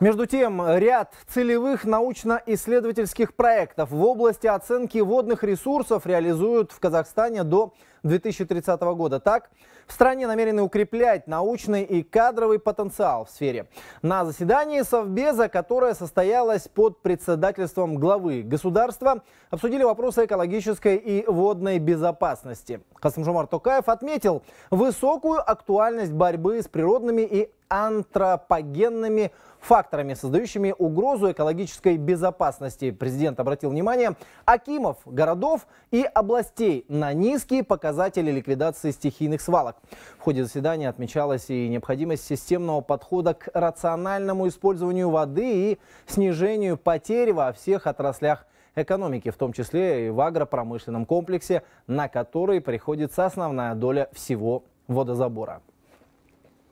Между тем, ряд целевых научно-исследовательских проектов в области оценки водных ресурсов реализуют в Казахстане до 2030 года. Так, в стране намерены укреплять научный и кадровый потенциал в сфере. На заседании Совбеза, которое состоялось под председательством главы государства, обсудили вопросы экологической и водной безопасности. Касымжумар Токаев отметил высокую актуальность борьбы с природными и антропогенными факторами, создающими угрозу экологической безопасности. Президент обратил внимание Акимов, городов и областей на низкие показатели показатели ликвидации стихийных свалок. В ходе заседания отмечалась и необходимость системного подхода к рациональному использованию воды и снижению потерь во всех отраслях экономики, в том числе и в агропромышленном комплексе, на который приходится основная доля всего водозабора.